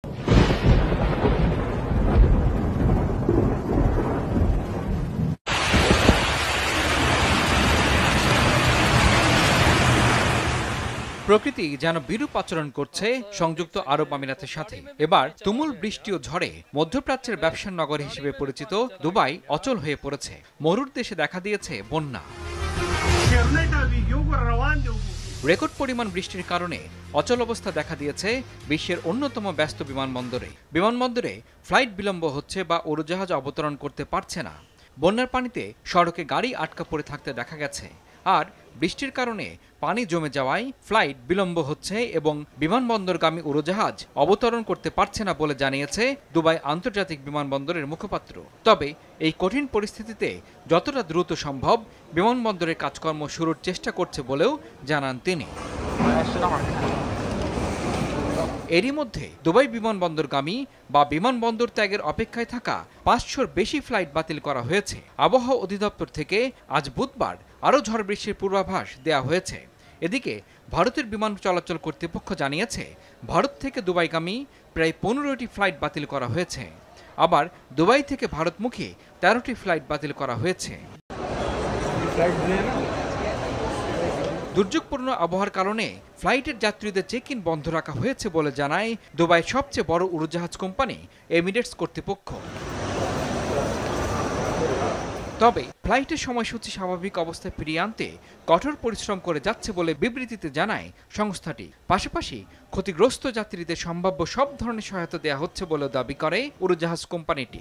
প্রকৃতি যেন বিরূপ আচরণ করছে সংযুক্ত আরব আমিরাতের সাথে এবার তুমুল বৃষ্টি ও ঝড়ে মধ্যপ্রাচ্যের ব্যবসার নগর হিসেবে পরিচিত দুবাই অচল হয়ে পড়েছে মরুর দেশে দেখা দিয়েছে বন্যা রেকর্ড পরিমাণ বৃষ্টির কারণে অচল অবস্থা দেখা দিয়েছে বিশ্বের অন্যতম ব্যস্ত বিমানবন্দরে বিমানবন্দরে ফ্লাইট বিলম্ব হচ্ছে বা উড়োজাহাজ অবতরণ করতে পারছে না বন্যার পানিতে সড়কে গাড়ি আটকা পড়ে থাকতে দেখা গেছে আর বৃষ্টির কারণে পানি জমে যাওয়ায় ফ্লাইট বিলম্ব হচ্ছে এবং বিমানবন্দরগামী উড়োজাহাজ অবতরণ করতে পারছে না বলে জানিয়েছে দুবাই আন্তর্জাতিক বিমানবন্দরের মুখপাত্র তবে এই কঠিন পরিস্থিতিতে যতটা দ্রুত সম্ভব বিমানবন্দরের কাজকর্ম শুরুর চেষ্টা করছে বলেও জানান তিনি এরই মধ্যে দুবাই বিমানবন্দরগামী বা বিমানবন্দর ত্যাগের অপেক্ষায় থাকা পাঁচশোর বেশি ফ্লাইট বাতিল করা হয়েছে আবহাওয়া অধিদপ্তর থেকে আজ বুধবার আরও ঝড় বৃষ্টির পূর্বাভাস দেওয়া হয়েছে এদিকে ভারতের বিমান চলাচল কর্তৃপক্ষ জানিয়েছে ভারত থেকে দুবাইগামী প্রায় পনেরোটি ফ্লাইট বাতিল করা হয়েছে আবার দুবাই থেকে ভারতমুখী তেরোটি ফ্লাইট বাতিল করা হয়েছে দুর্যোগপূর্ণ আবহাওয়ার কারণে ফ্লাইটের যাত্রীদের চেক ইন বন্ধ রাখা হয়েছে বলে জানায় দুবাই সবচেয়ে বড় উড়োজাহাজ কোম্পানি এমিরেটস কর্তৃপক্ষ তবে ফ্লাইটের সময়সূচি স্বাভাবিক অবস্থায় ফিরিয়ে আনতে কঠোর পরিশ্রম করে যাচ্ছে বলে বিবৃতিতে জানায় সংস্থাটি পাশাপাশি ক্ষতিগ্রস্ত যাত্রীদের সম্ভাব্য সব ধরনের সহায়তা দেওয়া হচ্ছে বলে দাবি করে উড়োজাহাজ কোম্পানিটি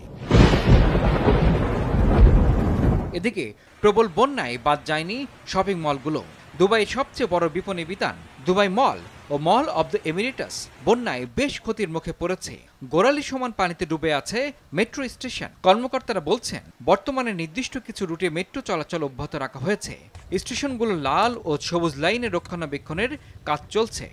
এদিকে প্রবল বন্যায় বাদ যায়নি শপিং মলগুলো দুবাই সবচেয়ে বড় বিপণী বিতান দুবাই মল ও মল অব দ্য এমিরেটাস বন্যায় বেশ ক্ষতির মুখে পড়েছে গোড়ালি সমান পানিতে ডুবে আছে মেট্রো স্টেশন কর্মকর্তারা বলছেন বর্তমানে নির্দিষ্ট কিছু রুটে মেট্রো চলাচল অব্যাহত রাখা হয়েছে স্টেশনগুলো লাল ও সবুজ লাইনে রক্ষণাবেক্ষণের কাজ চলছে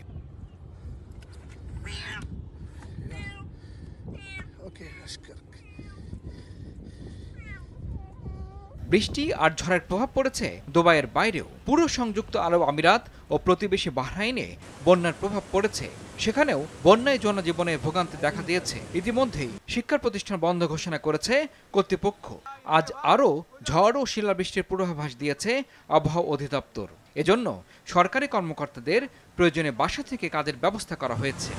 বৃষ্টি আর ঝড়ের প্রভাব পড়েছে দুবাইয়ের বাইরেও পুরো সংযুক্ত আরব আমিরাত ও প্রতিবেশী বাহরাইনে বন্যার প্রভাব পড়েছে সেখানেও বন্যায় জনজীবনে ভোগান্তি দেখা দিয়েছে ইতিমধ্যেই শিক্ষা প্রতিষ্ঠান বন্ধ ঘোষণা করেছে কর্তৃপক্ষ আজ আরও ঝড় ও শিলাবৃষ্টির পূর্বাভাস দিয়েছে আবহাওয়া অধিদপ্তর এজন্য সরকারি কর্মকর্তাদের প্রয়োজনে বাসা থেকে কাজের ব্যবস্থা করা হয়েছে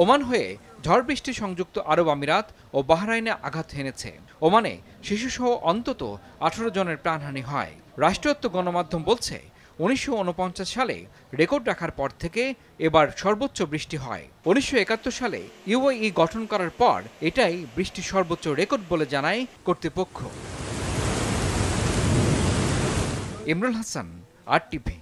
ওমান হয়ে ঝড় বৃষ্টি সংযুক্ত আরব আমিরাত ও বাহরাইনে আঘাত হেনেছে ওমানে শিশুসহ অন্তত আঠারো জনের প্রাণহানি হয় রাষ্ট্রায়ত্ত গণমাধ্যম বলছে উনিশশো সালে রেকর্ড রাখার পর থেকে এবার সর্বোচ্চ বৃষ্টি হয় উনিশশো সালে ইউএই গঠন করার পর এটাই বৃষ্টি সর্বোচ্চ রেকর্ড বলে জানায় কর্তৃপক্ষ ইমরুল হাসান আর টিভি